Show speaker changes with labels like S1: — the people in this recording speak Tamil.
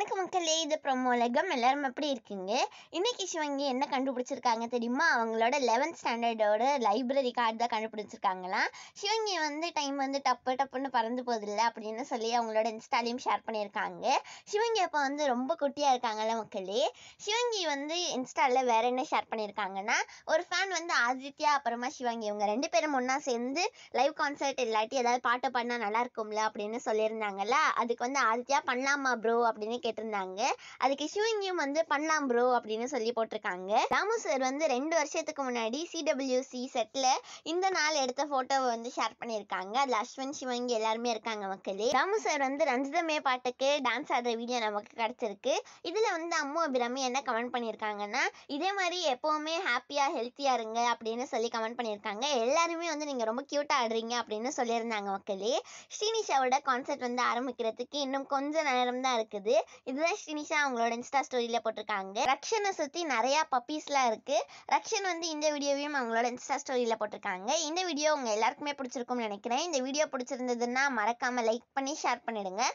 S1: வணக்கம் மக்களே இது ப்ரொமோலகம் எல்லாரும் எப்படி இருக்கீங்க இன்னைக்கு சிவங்கி என்ன கண்டுபிடிச்சிருக்காங்க தெரியுமா அவங்களோட லெவன்த் ஸ்டாண்டர்டோட லைப்ரரி கார்டு தான் கண்டுபிடிச்சிருக்காங்களாம் சிவங்கி வந்து டைம் வந்து டப்பு டப்புன்னு பறந்து போதில்லை அப்படின்னு சொல்லி அவங்களோட இன்ஸ்டாலையும் ஷேர் பண்ணியிருக்காங்க சிவங்கி அப்போ வந்து ரொம்ப குட்டியாக இருக்காங்கல்ல மக்களே சிவங்கி வந்து இன்ஸ்டாவில் வேற என்ன ஷேர் பண்ணியிருக்காங்கன்னா ஒரு ஃபேன் வந்து ஆதித்யா அப்புறமா சிவங்கி இவங்க ரெண்டு பேரும் ஒன்றா சேர்ந்து லைவ் கான்சர்ட் இல்லாட்டி ஏதாவது பாட்டு பாடினா நல்லா இருக்கும்ல அப்படின்னு சொல்லியிருந்தாங்கல்ல அதுக்கு வந்து ஆதித்யா பண்ணலாமா ப்ரோ அப்படின்னு கேட்டிருந்தாங்க அதுக்கு ஷூயிங்யும் வந்து பண்ணலாம் ப்ரோ அப்படின்னு சொல்லி போட்டிருக்காங்க ராமு சார் வந்து ரெண்டு வருஷத்துக்கு முன்னாடி சிடபிள்யூசி செட்டில் இந்த நாள் எடுத்த ஃபோட்டோவை வந்து ஷேர் பண்ணியிருக்காங்க அதில் அஸ்வின் சிவங்கி எல்லாருமே இருக்காங்க மக்களே ராமு சார் வந்து ரஞ்சிதமே பாட்டுக்கு டான்ஸ் ஆடுற வீடியோ நமக்கு கிடச்சிருக்கு இதில் வந்து அம்மு அபிராமி என்ன கமெண்ட் பண்ணியிருக்காங்கன்னா இதே மாதிரி எப்போவுமே ஹாப்பியாக ஹெல்த்தியாக இருங்க அப்படின்னு சொல்லி கமெண்ட் பண்ணியிருக்காங்க எல்லாருமே வந்து நீங்கள் ரொம்ப க்யூட்டாக ஆடுறீங்க அப்படின்னு சொல்லியிருந்தாங்க மக்களே ஸ்ரீனிஷாவோட கான்சர்ட் வந்து ஆரம்பிக்கிறதுக்கு இன்னும் கொஞ்சம் நேரம் தான் இருக்குது இதுதான் ஸ்ரீனிஷா அவங்களோட இன்ஸ்டா ஸ்டோரியில் போட்டிருக்காங்க ரக்ஷனை சுற்றி நிறையா பப்பீஸ்லாம் இருக்குது ரக்ஷன் வந்து இந்த வீடியோவையும் அவங்களோட இன்ஸ்டா ஸ்டோரியில் போட்டிருக்காங்க இந்த வீடியோ உங்கள் எல்லாருக்குமே பிடிச்சிருக்கும்னு நினைக்கிறேன் இந்த வீடியோ பிடிச்சிருந்ததுன்னா மறக்காமல் லைக் பண்ணி ஷேர் பண்ணிடுங்க